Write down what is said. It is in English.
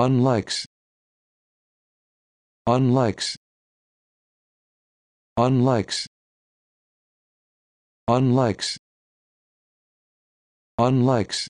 unlikes unlikes unlikes unlikes unlikes